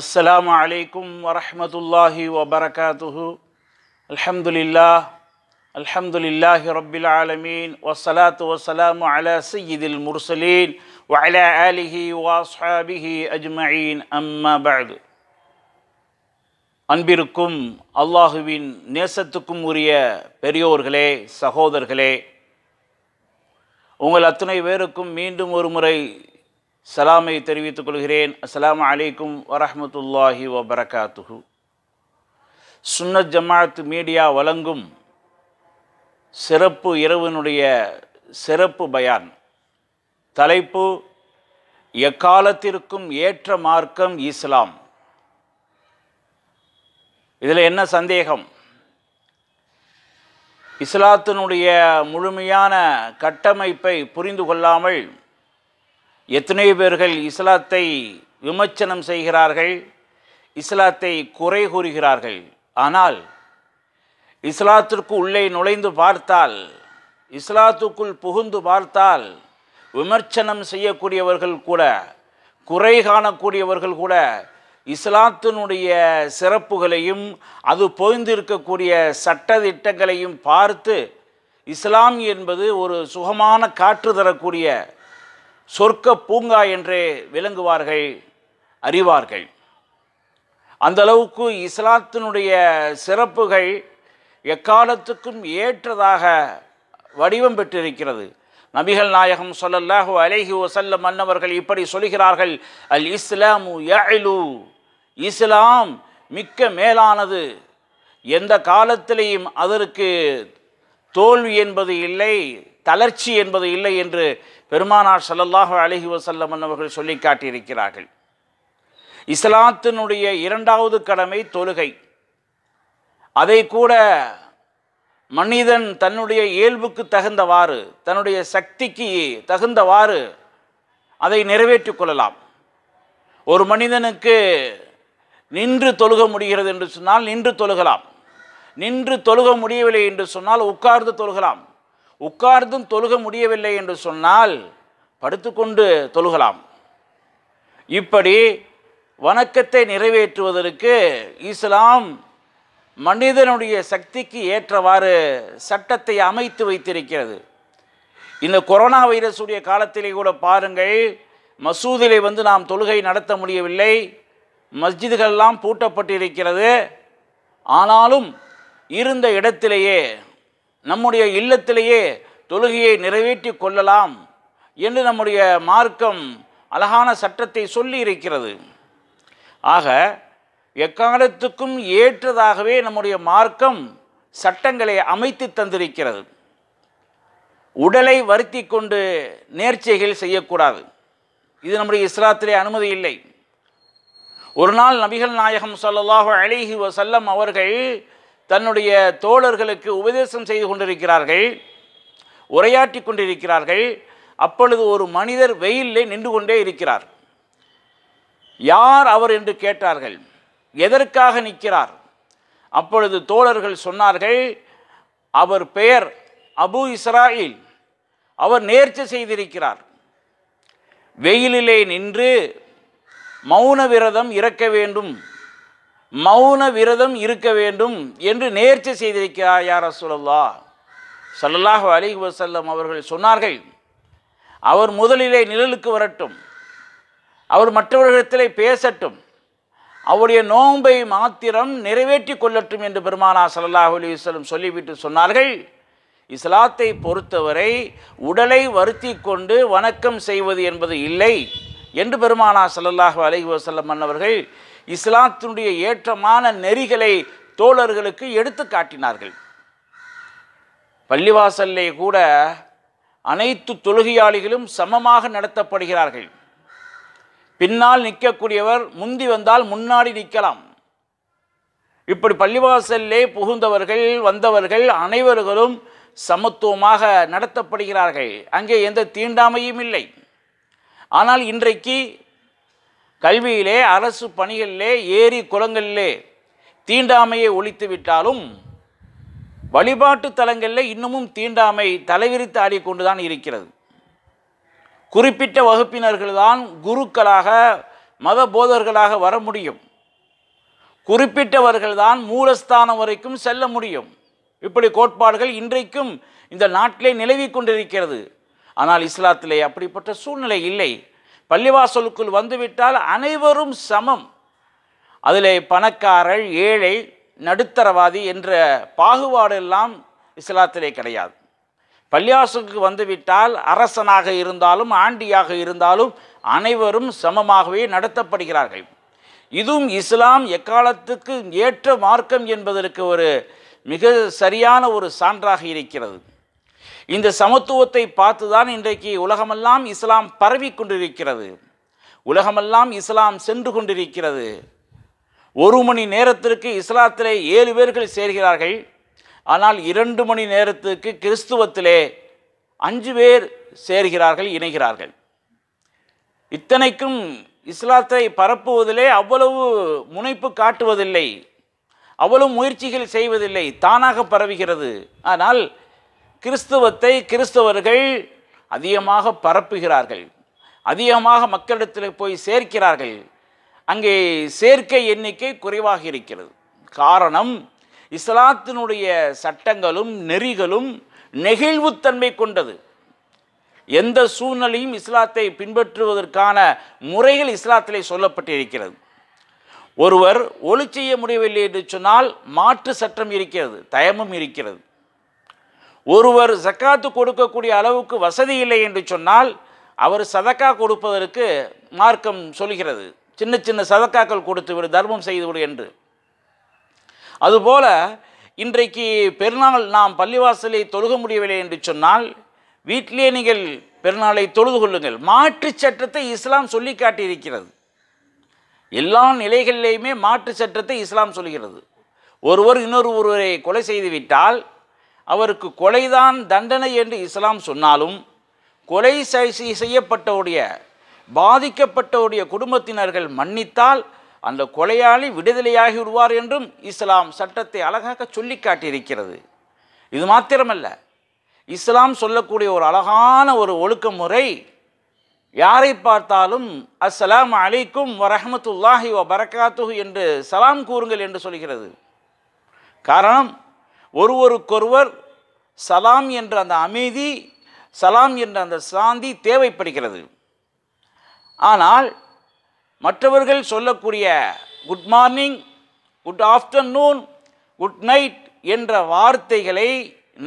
السلام عليكم ورحمة الله وبركاته الحمد لله الحمد لله رب العالمين والصلاة والسلام على سيد المرسلين وعلى آله وأصحابه أجمعين أما بعد அன்பிற்கும் அல்லாஹுவின் நேசத்துக்கும் உரிய பெரியோர்களே சகோதரர்களே உங்கள் அத்தனை பேருக்கும் மீண்டும் ஒரு முறை சலாமை தெரிவித்துக் கொள்கிறேன் அஸ்லாம் அலைக்கும் வரமத்துல்லாஹி வபரகாத்துஹு சுன்னத் ஜமாத் மீடியா வழங்கும் சிறப்பு இரவினுடைய சிறப்பு பயான் தலைப்பு எக்காலத்திற்கும் ஏற்ற மார்க்கம் இஸ்லாம் இதில் என்ன சந்தேகம் இஸ்லாத்தினுடைய முழுமையான கட்டமைப்பை புரிந்து கொள்ளாமல் எத்தனையோ பேர்கள் இஸ்லாத்தை விமர்சனம் செய்கிறார்கள் இஸ்லாத்தை குறை கூறுகிறார்கள் ஆனால் இஸ்லாத்திற்கு உள்ளே நுழைந்து பார்த்தால் இஸ்லாத்துக்குள் புகுந்து பார்த்தால் விமர்சனம் செய்யக்கூடியவர்கள் கூட குறை காணக்கூடியவர்கள் கூட இஸ்லாத்தினுடைய சிறப்புகளையும் அது பொய்ந்திருக்கக்கூடிய சட்ட திட்டங்களையும் பார்த்து இஸ்லாம் என்பது ஒரு சுகமான காற்று தரக்கூடிய சொர்க்க பூங்கா என்றே விளங்குவார்கள் அறிவார்கள் அந்த அளவுக்கு இஸ்லாத்தினுடைய சிறப்புகள் எக்காலத்துக்கும் ஏற்றதாக வடிவம் பெற்றிருக்கிறது நபிகள் நாயகம் சொல்லல்லாஹு அலைஹி வசல்லம் மன்னவர்கள் இப்படி சொல்கிறார்கள் அல் இஸ்லாமு யலு இஸ்லாம் மிக்க மேலானது எந்த காலத்திலேயும் அதற்கு தோல்வி என்பது இல்லை தளர்ச்சி என்பது இல்லை என்று பெருமானார் சல்லல்லாஹு அலஹி வசல்லம் அவர்கள் சொல்லி காட்டியிருக்கிறார்கள் இஸ்லாத்தினுடைய இரண்டாவது கடமை தொழுகை அதை கூட மனிதன் தன்னுடைய இயல்புக்கு தகுந்தவாறு தன்னுடைய சக்திக்கு தகுந்தவாறு அதை நிறைவேற்றி கொள்ளலாம் ஒரு மனிதனுக்கு நின்று தொழுக முடிகிறது என்று சொன்னால் நின்று தொழுகலாம் நின்று தொழுக முடியவில்லை என்று சொன்னால் உட்கார்ந்து தொழுகலாம் உட்கார்ந்தும் தொழுக முடியவில்லை என்று சொன்னால் படுத்துக்கொண்டு தொழுகலாம் இப்படி வணக்கத்தை நிறைவேற்றுவதற்கு இஸ்லாம் மனிதனுடைய சக்திக்கு ஏற்றவாறு சட்டத்தை அமைத்து வைத்திருக்கிறது இந்த கொரோனா வைரஸுடைய காலத்திலே கூட பாருங்கள் மசூதிலே வந்து நாம் தொழுகை நடத்த முடியவில்லை மஸ்ஜிதுகள்லாம் பூட்டப்பட்டிருக்கிறது ஆனாலும் இருந்த இடத்திலேயே நம்முடைய இல்லத்திலேயே தொழுகையை நிறைவேற்றி கொள்ளலாம் என்று நம்முடைய மார்க்கம் அழகான சட்டத்தை சொல்லி இருக்கிறது ஆக எக்காலத்துக்கும் ஏற்றதாகவே நம்முடைய மார்க்கம் சட்டங்களை அமைத்து தந்திருக்கிறது உடலை வருத்தி கொண்டு நேர்ச்சைகள் செய்யக்கூடாது இது நம்முடைய இஸ்லாத்திலே அனுமதி இல்லை ஒரு நாள் நபிகள் நாயகம் சொல்லலாக அழகி வசல்லம் அவர்கள் தன்னுடைய தோழர்களுக்கு உபதேசம் செய்து கொண்டிருக்கிறார்கள் உரையாற்றி கொண்டிருக்கிறார்கள் அப்பொழுது ஒரு மனிதர் வெயிலில் நின்று கொண்டே இருக்கிறார் யார் அவர் என்று கேட்டார்கள் எதற்காக நிற்கிறார் அப்பொழுது தோழர்கள் சொன்னார்கள் அவர் பெயர் அபு இஸ்ராயில் அவர் நேர்ச்சி செய்திருக்கிறார் வெயிலிலே நின்று மௌன விரதம் இறக்க வேண்டும் மௌன விரதம் இருக்க வேண்டும் என்று நேர்ச்சி செய்திருக்கிறார் யார் ரசூலல்லா சல்லாஹு அலிஹ் வசல்லம் அவர்கள் சொன்னார்கள் அவர் முதலிலே நிழலுக்கு வரட்டும் அவர் மற்றவர்களிடத்திலே பேசட்டும் அவருடைய நோன்பை மாத்திரம் நிறைவேற்றி கொள்ளட்டும் என்று பெருமானா சல்லாஹ் அலி வல்லம் சொல்லிவிட்டு சொன்னார்கள் இஸ்லாத்தை பொறுத்தவரை உடலை வருத்தி கொண்டு வணக்கம் செய்வது என்பது இல்லை என்று பெருமானா சல்லாஹூ அலிஹ் வசல்லம் அன்னவர்கள் இஸ்லாத்தினுடைய ஏற்றமான நெறிகளை தோழர்களுக்கு எடுத்து காட்டினார்கள் பள்ளிவாசல்லே கூட அனைத்து தொழுகையாளிகளும் சமமாக நடத்தப்படுகிறார்கள் பின்னால் நிற்கக்கூடியவர் முந்தி வந்தால் முன்னாடி நிற்கலாம் இப்படி பள்ளிவாசல்லே புகுந்தவர்கள் வந்தவர்கள் அனைவர்களும் சமத்துவமாக நடத்தப்படுகிறார்கள் அங்கே எந்த தீண்டாமையும் இல்லை ஆனால் இன்றைக்கு கல்வியிலே அரசு பணிகளிலே ஏரி குளங்களிலே தீண்டாமையை ஒழித்து விட்டாலும் வழிபாட்டு தலங்களில் இன்னமும் தீண்டாமை தலைவிரித்து ஆடிக்கொண்டு தான் இருக்கிறது குறிப்பிட்ட வகுப்பினர்கள்தான் குருக்களாக மத போதர்களாக வர முடியும் குறிப்பிட்டவர்கள்தான் மூலஸ்தானம் வரைக்கும் செல்ல முடியும் இப்படி கோட்பாடுகள் இன்றைக்கும் இந்த நாட்டிலே நிலவி கொண்டிருக்கிறது ஆனால் இஸ்லாத்திலே அப்படிப்பட்ட சூழ்நிலை இல்லை பள்ளிவாசலுக்குள் வந்துவிட்டால் அனைவரும் சமம் அதில் பணக்காரர் ஏழை நடுத்தரவாதி என்ற பாகுபாடு எல்லாம் இஸ்லாத்திலே கிடையாது பள்ளிவாசலுக்கு வந்துவிட்டால் அரசனாக இருந்தாலும் ஆண்டியாக இருந்தாலும் அனைவரும் சமமாகவே நடத்தப்படுகிறார்கள் இதுவும் இஸ்லாம் எக்காலத்துக்கு ஏற்ற மார்க்கம் என்பதற்கு ஒரு மிக சரியான ஒரு சான்றாக இருக்கிறது இந்த சமத்துவத்தை பார்த்துதான் இன்றைக்கு உலகமெல்லாம் இஸ்லாம் பரவி கொண்டிருக்கிறது உலகமெல்லாம் இஸ்லாம் சென்று கொண்டிருக்கிறது ஒரு மணி நேரத்திற்கு இஸ்லாத்திலே ஏழு பேர்கள் சேர்கிறார்கள் ஆனால் இரண்டு மணி நேரத்துக்கு கிறிஸ்துவத்திலே அஞ்சு பேர் சேர்கிறார்கள் இணைகிறார்கள் இத்தனைக்கும் இஸ்லாத்தை பரப்புவதிலே அவ்வளவு முனைப்பு காட்டுவதில்லை அவ்வளவு முயற்சிகள் செய்வதில்லை தானாக பரவுகிறது ஆனால் கிறிஸ்தவத்தை கிறிஸ்தவர்கள் அதிகமாக பரப்புகிறார்கள் அதிகமாக மக்களிடத்தில் போய் சேர்க்கிறார்கள் அங்கே சேர்க்கை எண்ணிக்கை குறைவாக இருக்கிறது காரணம் இஸ்லாத்தினுடைய சட்டங்களும் நெறிகளும் நெகிழ்வுத்தன்மை கொண்டது எந்த சூழ்நிலையும் இஸ்லாத்தை பின்பற்றுவதற்கான முறைகள் இஸ்லாத்திலே சொல்லப்பட்டிருக்கிறது ஒருவர் ஒளி செய்ய முடியவில்லை என்று சொன்னால் மாற்று சட்டம் இருக்கிறது தயமும் இருக்கிறது ஒருவர் ஜக்காத்து கொடுக்கக்கூடிய அளவுக்கு வசதி இல்லை என்று சொன்னால் அவர் சதக்கா கொடுப்பதற்கு மார்க்கம் சொல்கிறது சின்ன சின்ன சதக்காக்கள் கொடுத்து விடு தர்மம் செய்துவிடு என்று அதுபோல இன்றைக்கு பெருநாள் நாம் பள்ளிவாசலை தொழுக முடியவில்லை என்று சொன்னால் வீட்டிலே நீங்கள் பெருநாளை தொழுது கொள்ளுங்கள் மாற்று சட்டத்தை இஸ்லாம் சொல்லி காட்டியிருக்கிறது எல்லா நிலைகளிலேயுமே மாற்று சட்டத்தை இஸ்லாம் சொல்கிறது ஒருவர் இன்னொரு ஒருவரை கொலை செய்துவிட்டால் அவருக்கு கொலைதான் தண்டனை என்று இஸ்லாம் சொன்னாலும் கொலை செய்யப்பட்டவுடைய பாதிக்கப்பட்டவுடைய குடும்பத்தினர்கள் மன்னித்தால் அந்த கொலையாளி விடுதலையாகி விடுவார் என்றும் இஸ்லாம் சட்டத்தை அழகாக சொல்லி காட்டியிருக்கிறது இது மாத்திரமல்ல இஸ்லாம் சொல்லக்கூடிய ஒரு அழகான ஒரு ஒழுக்க முறை யாரை பார்த்தாலும் அஸ்லாம் அலைக்கும் வரஹமத்துல்லாஹி வ பரக்காத்து என்று சலாம் கூறுங்கள் என்று சொல்கிறது காரணம் ஒருவருக்கொருவர் சலாம் என்ற அந்த அமைதி சலாம் என்ற அந்த சாந்தி தேவைப்படுகிறது ஆனால் மற்றவர்கள் சொல்லக்கூடிய good morning good afternoon good night என்ற வார்த்தைகளை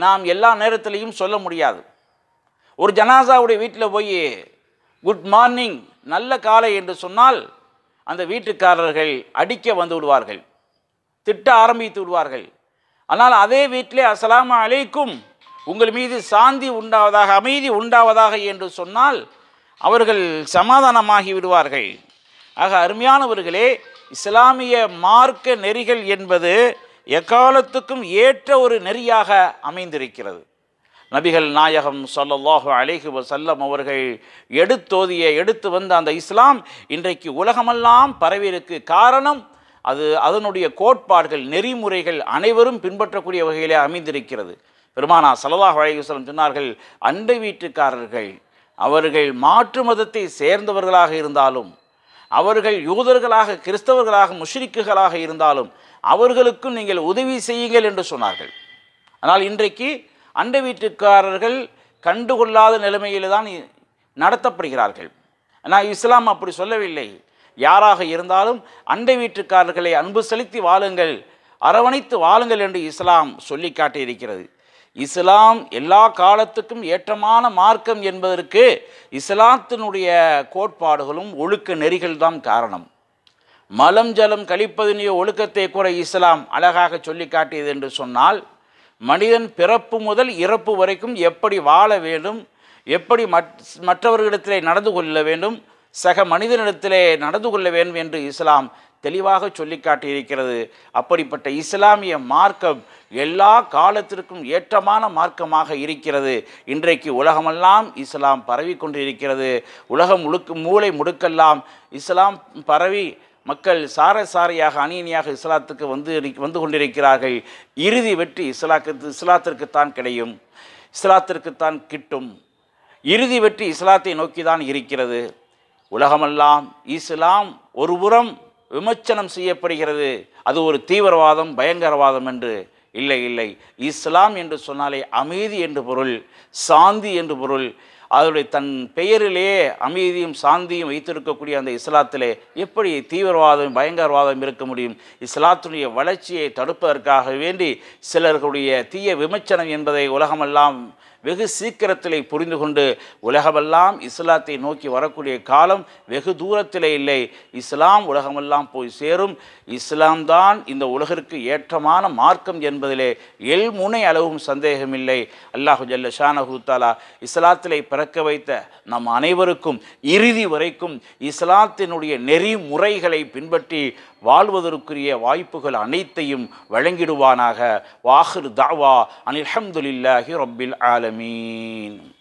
நாம் எல்லா நேரத்திலையும் சொல்ல முடியாது ஒரு ஜனாசாவுடைய வீட்டில் போய் குட் மார்னிங் நல்ல காலை என்று சொன்னால் அந்த வீட்டுக்காரர்கள் அடிக்க வந்து விடுவார்கள் திட்ட ஆரம்பித்து விடுவார்கள் ஆனால் அதே வீட்டிலே அஸ்லாம் அலைக்கும் உங்கள் மீது சாந்தி உண்டாவதாக அமைதி உண்டாவதாக என்று சொன்னால் அவர்கள் சமாதானமாகி விடுவார்கள் ஆக அருமையானவர்களே இஸ்லாமிய மார்க்க நெறிகள் என்பது எக்காலத்துக்கும் ஏற்ற ஒரு நெறியாக அமைந்திருக்கிறது நபிகள் நாயகம் சொல்லல்லாஹு அலேஹி வசல்லம் அவர்கள் எடுத்தோதிய எடுத்து வந்த அந்த இஸ்லாம் இன்றைக்கு உலகமெல்லாம் பரவியிருக்கு காரணம் அது அதனுடைய கோட்பாடுகள் நெறிமுறைகள் அனைவரும் பின்பற்றக்கூடிய வகையிலே அமைந்திருக்கிறது பெருமானா சலதாஹ் அலையுஸ்லம் சொன்னார்கள் அண்டை வீட்டுக்காரர்கள் அவர்கள் மாற்று மதத்தை சேர்ந்தவர்களாக இருந்தாலும் அவர்கள் யூதர்களாக கிறிஸ்தவர்களாக முஷ்ரிக்குகளாக இருந்தாலும் அவர்களுக்கும் நீங்கள் உதவி செய்யுங்கள் என்று சொன்னார்கள் ஆனால் இன்றைக்கு அண்டை வீட்டுக்காரர்கள் கண்டுகொள்ளாத நிலைமையில் தான் நடத்தப்படுகிறார்கள் ஆனால் இஸ்லாம் அப்படி சொல்லவில்லை யாராக இருந்தாலும் அண்டை வீட்டுக்காரர்களை அன்பு செலுத்தி வாழுங்கள் அரவணைத்து வாழுங்கள் என்று இஸ்லாம் சொல்லி காட்டியிருக்கிறது இஸ்லாம் எல்லா காலத்துக்கும் ஏற்றமான மார்க்கம் என்பதற்கு இஸ்லாத்தினுடைய கோட்பாடுகளும் ஒழுக்க நெறிகள்தான் காரணம் மலம் ஜலம் கழிப்பதனையோ ஒழுக்கத்தை கூட இஸ்லாம் அழகாக சொல்லி காட்டியது என்று சொன்னால் மனிதன் பிறப்பு முதல் இறப்பு வரைக்கும் எப்படி வாழ வேண்டும் எப்படி மற்றவர்களிடத்திலே நடந்து கொள்ள வேண்டும் சக மனிதனிடத்திலே நடந்து கொள்ள வேண்டும் என்று இஸ்லாம் தெளிவாக சொல்லி காட்டியிருக்கிறது அப்படிப்பட்ட இஸ்லாமிய மார்க்கம் எல்லா காலத்திற்கும் ஏற்றமான மார்க்கமாக இருக்கிறது இன்றைக்கு உலகமெல்லாம் இஸ்லாம் பரவி கொண்டிருக்கிறது உலகம் முழுக்க மூளை முடுக்கெல்லாம் இஸ்லாம் பரவி மக்கள் சார சாரையாக அணியணியாக இஸ்லாத்துக்கு வந்து வந்து கொண்டிருக்கிறார்கள் இறுதி வெற்றி இஸ்லாக்கு இஸ்லாத்திற்குத்தான் கிடையும் இஸ்லாத்திற்குத்தான் கிட்டும் இறுதி வெற்றி இஸ்லாத்தை நோக்கி தான் இருக்கிறது உலகமெல்லாம் இஸ்லாம் ஒருபுறம் விமர்சனம் செய்யப்படுகிறது அது ஒரு தீவிரவாதம் பயங்கரவாதம் என்று இல்லை இல்லை இஸ்லாம் என்று சொன்னாலே அமைதி என்று பொருள் சாந்தி என்று பொருள் அதனுடைய தன் பெயரிலேயே அமைதியும் சாந்தியும் வைத்திருக்கக்கூடிய அந்த இஸ்லாத்திலே எப்படி தீவிரவாதம் பயங்கரவாதம் இருக்க முடியும் இஸ்லாத்தினுடைய வளர்ச்சியை தடுப்பதற்காக வேண்டி சிலர்களுடைய தீய விமர்சனம் என்பதை உலகமெல்லாம் வெகு சீக்கிரத்திலே புரிந்து கொண்டு உலகமெல்லாம் இஸ்லாத்தை நோக்கி வரக்கூடிய காலம் வெகு தூரத்திலே இல்லை இஸ்லாம் உலகமெல்லாம் போய் சேரும் இஸ்லாம்தான் இந்த உலகிற்கு ஏற்றமான மார்க்கம் என்பதிலே எல்முனை அளவும் சந்தேகமில்லை அல்லாஹு ஜல்ல ஷானஹூ தாலா இஸ்லாத்திலே பிறக்க வைத்த நம் அனைவருக்கும் இறுதி வரைக்கும் இஸ்லாத்தினுடைய நெறிமுறைகளை பின்பற்றி வாழ்வதற்குரிய வாய்ப்புகள் அனைத்தையும் வழங்கிடுவானாக வாஹிர் தாவா அனில் அஹமதுல்லாஹி ரொபில் ஆலமி আলমিন